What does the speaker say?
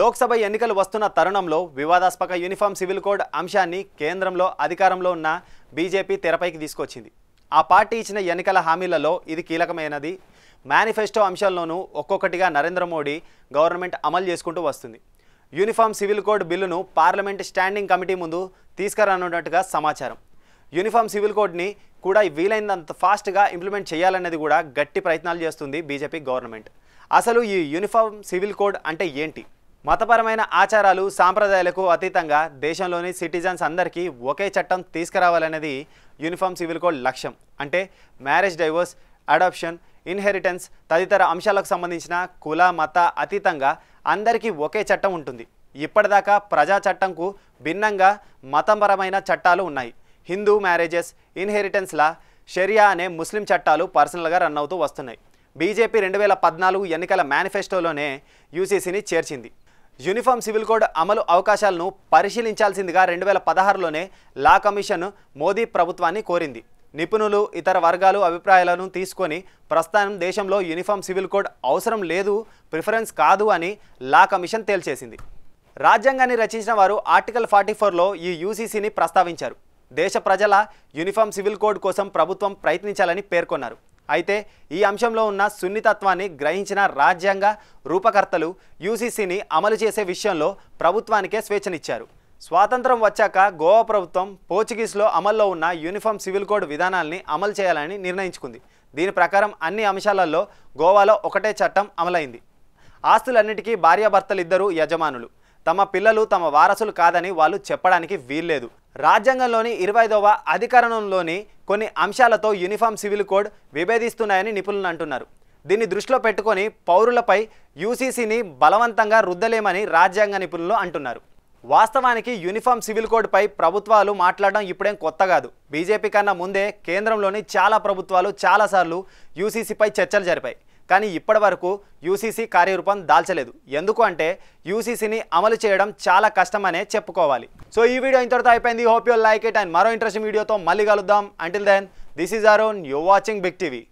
లోక్సభ ఎన్నికలు వస్తున్న తరుణంలో వివాదాస్పక యూనిఫామ్ సివిల్ కోడ్ అంశాన్ని కేంద్రంలో అధికారంలో ఉన్న బీజేపీ తెరపైకి తీసుకొచ్చింది ఆ పార్టీ ఇచ్చిన ఎన్నికల హామీలలో ఇది కీలకమైనది మేనిఫెస్టో అంశాల్లోనూ ఒక్కొక్కటిగా నరేంద్ర మోడీ గవర్నమెంట్ అమలు చేసుకుంటూ వస్తుంది యూనిఫామ్ సివిల్ కోడ్ బిల్లును పార్లమెంట్ స్టాండింగ్ కమిటీ ముందు తీసుకురానున్నట్టుగా సమాచారం యూనిఫామ్ సివిల్ కోడ్ని కూడా వీలైనంత ఫాస్ట్గా ఇంప్లిమెంట్ చేయాలన్నది కూడా గట్టి ప్రయత్నాలు చేస్తుంది బీజేపీ గవర్నమెంట్ అసలు ఈ యూనిఫామ్ సివిల్ కోడ్ అంటే ఏంటి మతపరమైన ఆచారాలు సాంప్రదాయాలకు అతీతంగా దేశంలోని సిటిజన్స్ అందరికీ ఒకే చట్టం తీసుకురావాలనేది యూనిఫామ్ సివిల్ కోడ్ లక్ష్యం అంటే మ్యారేజ్ డైవోర్స్ అడాప్షన్ ఇన్హెరిటెన్స్ తదితర అంశాలకు సంబంధించిన కుల మత అతీతంగా అందరికీ ఒకే చట్టం ఉంటుంది ఇప్పటిదాకా ప్రజా చట్టంకు భిన్నంగా మతపరమైన చట్టాలు ఉన్నాయి హిందూ మ్యారేజెస్ ఇన్హెరిటెన్స్లా షరియా అనే ముస్లిం చట్టాలు పర్సనల్గా రన్ అవుతూ వస్తున్నాయి బీజేపీ రెండు వేల పద్నాలుగు ఎన్నికల మేనిఫెస్టోలోనే యూసీసీని చేర్చింది యూనిఫామ్ సివిల్ కోడ్ అమలు అవకాశాలను పరిశీలించాల్సిందిగా రెండు వేల పదహారులోనే లా కమిషన్ మోదీ ప్రభుత్వాన్ని కోరింది నిపుణులు ఇతర వర్గాలు అభిప్రాయాలను తీసుకొని ప్రస్తుతం దేశంలో యూనిఫామ్ సివిల్ కోడ్ అవసరం లేదు ప్రిఫరెన్స్ కాదు అని లా కమిషన్ తేల్చేసింది రాజ్యాంగాన్ని రచించిన వారు ఆర్టికల్ ఫార్టీ ఫోర్లో ఈ యూసీసీని ప్రస్తావించారు దేశ ప్రజల యూనిఫామ్ సివిల్ కోడ్ కోసం ప్రభుత్వం ప్రయత్నించాలని పేర్కొన్నారు అయితే ఈ అంశంలో ఉన్న సున్నితత్వాన్ని గ్రహించిన రాజ్యాంగ రూపకర్తలు యూసీసీని అమలు చేసే విషయంలో ప్రభుత్వానికే స్వేచ్ఛనిచ్చారు స్వాతంత్రం వచ్చాక గోవా ప్రభుత్వం పోర్చుగీస్లో అమల్లో ఉన్న యూనిఫామ్ సివిల్ కోడ్ విధానాల్ని అమలు చేయాలని నిర్ణయించుకుంది దీని ప్రకారం అన్ని అంశాలలో గోవాలో ఒకటే చట్టం అమలైంది ఆస్తులన్నిటికీ భార్యాభర్తలిద్దరూ యజమానులు తమ పిల్లలు తమ వారసులు కాదని వాళ్ళు చెప్పడానికి వీల్లేదు రాజ్యాంగంలోని ఇరవై ఐదవ అధికరణంలోని కొన్ని అంశాలతో యూనిఫామ్ సివిల్ కోడ్ విభేదిస్తున్నాయని నిపుణులు అంటున్నారు దీన్ని దృష్టిలో పెట్టుకొని పౌరులపై యూసీసీని బలవంతంగా రుద్దలేమని రాజ్యాంగ నిపుణులు అంటున్నారు వాస్తవానికి యూనిఫామ్ సివిల్ కోడ్పై ప్రభుత్వాలు మాట్లాడడం ఇప్పుడేం కొత్త కాదు బీజేపీ కన్నా ముందే కేంద్రంలోని చాలా ప్రభుత్వాలు చాలాసార్లు యూసీసీపై చర్చలు జరిపాయి కానీ ఇప్పటి వరకు యూసీసీ కార్యరూపం దాల్చలేదు ఎందుకు అంటే యూసీసీని అమలు చేయడం చాలా కష్టమనే చెప్పుకోవాలి సో ఈ వీడియో ఇంతటితో అయిపోయింది hope you like it and మరో ఇంట్రెస్టింగ్ వీడియోతో మళ్ళీ కలుద్దాం until then this is Aaron you watching Big TV